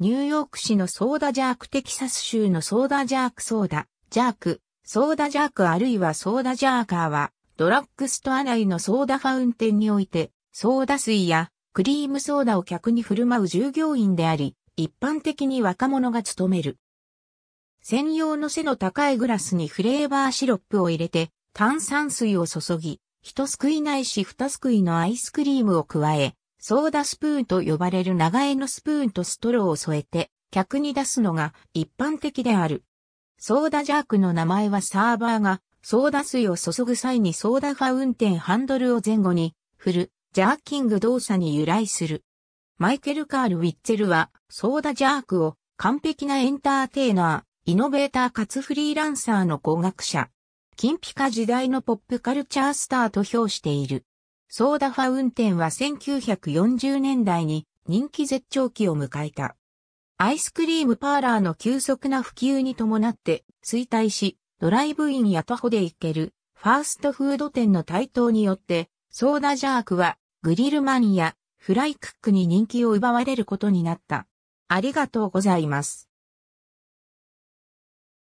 ニューヨーク市のソーダジャークテキサス州のソーダジャークソーダ、ジャーク、ソーダジャークあるいはソーダジャーカーは、ドラッグストア内のソーダファウンテンにおいて、ソーダ水やクリームソーダを客に振る舞う従業員であり、一般的に若者が務める。専用の背の高いグラスにフレーバーシロップを入れて、炭酸水を注ぎ、一すくいないし二すくいのアイスクリームを加え、ソーダスプーンと呼ばれる長柄のスプーンとストローを添えて、客に出すのが一般的である。ソーダジャークの名前はサーバーが、ソーダ水を注ぐ際にソーダファウンテンハンドルを前後に振る、ジャーキング動作に由来する。マイケル・カール・ウィッツェルは、ソーダジャークを完璧なエンターテイナー、イノベーターかつフリーランサーの工学者。金ピカ時代のポップカルチャースターと評している。ソーダファウンテンは1940年代に人気絶頂期を迎えた。アイスクリームパーラーの急速な普及に伴って衰退し、ドライブインや徒歩で行けるファーストフード店の台頭によって、ソーダジャークはグリルマンやフライクックに人気を奪われることになった。ありがとうございます。